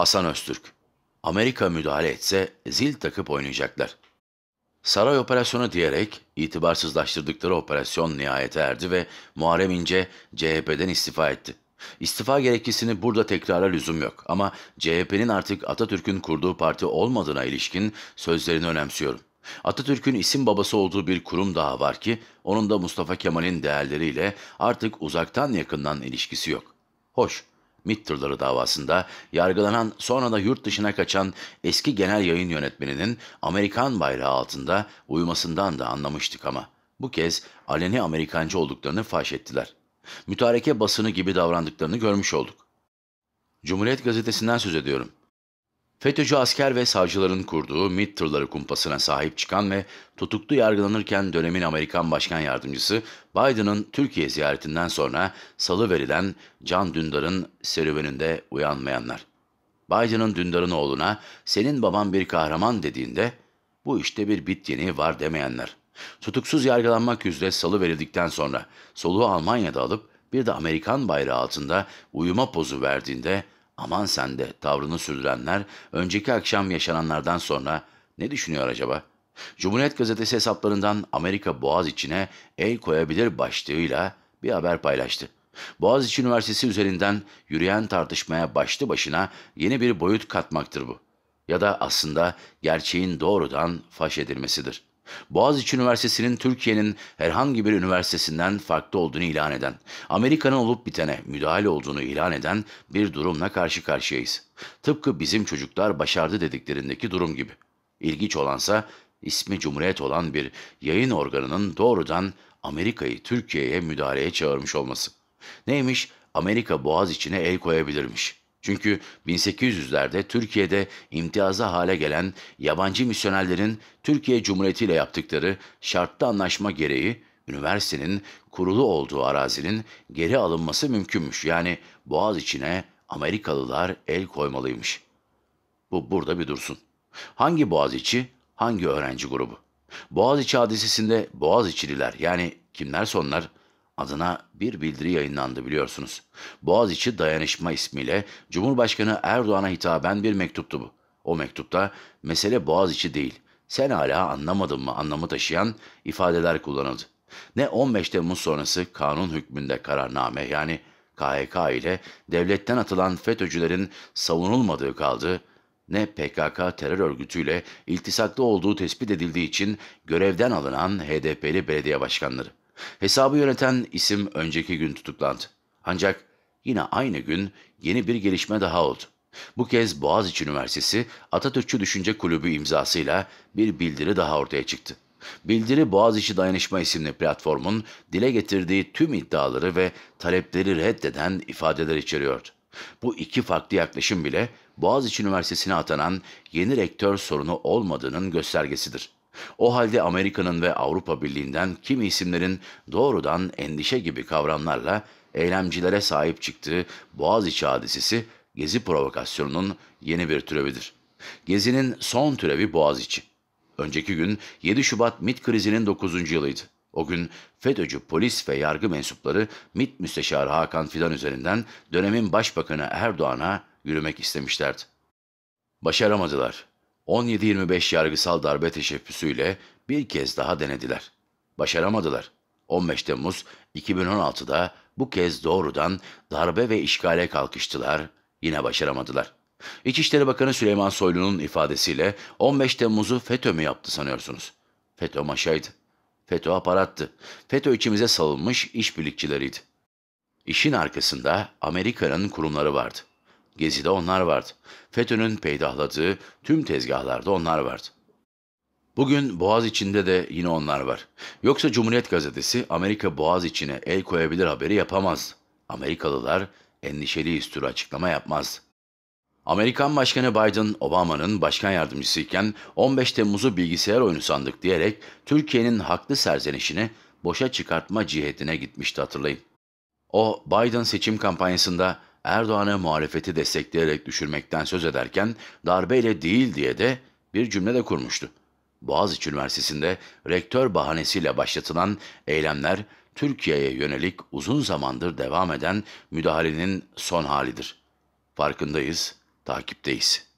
Hasan Öztürk. Amerika müdahale etse zil takıp oynayacaklar. Saray operasyonu diyerek itibarsızlaştırdıkları operasyon nihayete erdi ve Muharrem İnce CHP'den istifa etti. İstifa gerekçesini burada tekrara lüzum yok ama CHP'nin artık Atatürk'ün kurduğu parti olmadığına ilişkin sözlerini önemsiyorum. Atatürk'ün isim babası olduğu bir kurum daha var ki onun da Mustafa Kemal'in değerleriyle artık uzaktan yakından ilişkisi yok. Hoş, MİT tırları davasında yargılanan sonra da yurt dışına kaçan eski genel yayın yönetmeninin Amerikan bayrağı altında uyumasından da anlamıştık ama bu kez aleni Amerikancı olduklarını faş ettiler. Mütareke basını gibi davrandıklarını görmüş olduk. Cumhuriyet gazetesinden söz ediyorum. FETÖ'cü asker ve savcıların kurduğu MİT tırları kumpasına sahip çıkan ve tutuklu yargılanırken dönemin Amerikan Başkan Yardımcısı Biden'ın Türkiye ziyaretinden sonra salı verilen Can Dündar'ın serüveninde uyanmayanlar. Biden'ın Dündar'ın oğluna senin baban bir kahraman dediğinde bu işte bir bit yeni var demeyenler. Tutuksuz yargılanmak üzere salı verildikten sonra soluğu Almanya'da alıp bir de Amerikan bayrağı altında uyuma pozu verdiğinde aman sen de tavrını sürdürenler önceki akşam yaşananlardan sonra ne düşünüyor acaba? Cumhuriyet gazetesi hesaplarından Amerika Boğaz içine el koyabilir başlığıyla bir haber paylaştı. Boğaziçi Üniversitesi üzerinden yürüyen tartışmaya başlı başına yeni bir boyut katmaktır bu. Ya da aslında gerçeğin doğrudan faş edilmesidir. Boğaziçi Üniversitesi'nin Türkiye'nin herhangi bir üniversitesinden farklı olduğunu ilan eden, Amerika'nın olup bitene müdahale olduğunu ilan eden bir durumla karşı karşıyayız. Tıpkı bizim çocuklar başardı dediklerindeki durum gibi. İlginç olansa ismi Cumhuriyet olan bir yayın organının doğrudan Amerika'yı Türkiye'ye müdahaleye çağırmış olması. Neymiş? Amerika Boğaz içine el koyabilirmiş. Çünkü 1800'lerde Türkiye'de imtiyaza hale gelen yabancı misyonerlerin Türkiye Cumhuriyeti ile yaptıkları şartlı anlaşma gereği üniversitenin kurulu olduğu arazinin geri alınması mümkünmüş. Yani Boğaz içine Amerikalılar el koymalıymış. Bu burada bir dursun. Hangi Boğaz içi, hangi öğrenci grubu? Boğaz içi hadisesinde Boğaz içililer yani kimler sonlar? adına bir bildiri yayınlandı biliyorsunuz. Boğaziçi Dayanışma ismiyle Cumhurbaşkanı Erdoğan'a hitaben bir mektuptu bu. O mektupta mesele Boğaziçi değil, sen hala anlamadın mı anlamı taşıyan ifadeler kullanıldı. Ne 15 Temmuz sonrası kanun hükmünde kararname yani KHK ile devletten atılan FETÖ'cülerin savunulmadığı kaldı, ne PKK terör örgütüyle iltisaklı olduğu tespit edildiği için görevden alınan HDP'li belediye başkanları. Hesabı yöneten isim önceki gün tutuklandı. Ancak yine aynı gün yeni bir gelişme daha oldu. Bu kez Boğaziçi Üniversitesi Atatürkçü Düşünce Kulübü imzasıyla bir bildiri daha ortaya çıktı. Bildiri Boğaziçi Dayanışma isimli platformun dile getirdiği tüm iddiaları ve talepleri reddeden ifadeler içeriyordu. Bu iki farklı yaklaşım bile Boğaziçi Üniversitesi'ne atanan yeni rektör sorunu olmadığının göstergesidir. O halde Amerika'nın ve Avrupa Birliği'nden kimi isimlerin doğrudan endişe gibi kavramlarla eylemcilere sahip çıktığı Boğaziçi hadisesi Gezi provokasyonunun yeni bir türevidir. Gezi'nin son türevi Boğaziçi. Önceki gün 7 Şubat MIT krizinin 9. yılıydı. O gün FETÖ'cü polis ve yargı mensupları mit Müsteşarı Hakan Fidan üzerinden dönemin başbakanı Erdoğan'a yürümek istemişlerdi. Başaramadılar. 17-25 yargısal darbe teşebbüsüyle bir kez daha denediler. Başaramadılar. 15 Temmuz 2016'da bu kez doğrudan darbe ve işgale kalkıştılar, yine başaramadılar. İçişleri Bakanı Süleyman Soylu'nun ifadesiyle 15 Temmuz'u FETÖ mü yaptı sanıyorsunuz? FETÖ maşaydı. FETÖ aparattı. FETÖ içimize salınmış işbirlikçileriydi. İşin arkasında Amerika'nın kurumları vardı. Gezi'de onlar vardı. FETÖ'nün peydahladığı tüm tezgahlarda onlar vardı. Bugün Boğaz içinde de yine onlar var. Yoksa Cumhuriyet Gazetesi Amerika Boğaz içine el koyabilir haberi yapamaz. Amerikalılar endişeli türü açıklama yapmaz. Amerikan Başkanı Biden, Obama'nın başkan yardımcısıyken 15 Temmuz'u bilgisayar oyunu sandık diyerek Türkiye'nin haklı serzenişini boşa çıkartma cihetine gitmişti hatırlayın. O Biden seçim kampanyasında Erdoğan'ı muhalefeti destekleyerek düşürmekten söz ederken darbeyle değil diye de bir cümle de kurmuştu. Boğaziçi Üniversitesi'nde rektör bahanesiyle başlatılan eylemler Türkiye'ye yönelik uzun zamandır devam eden müdahalenin son halidir. Farkındayız, takipteyiz.''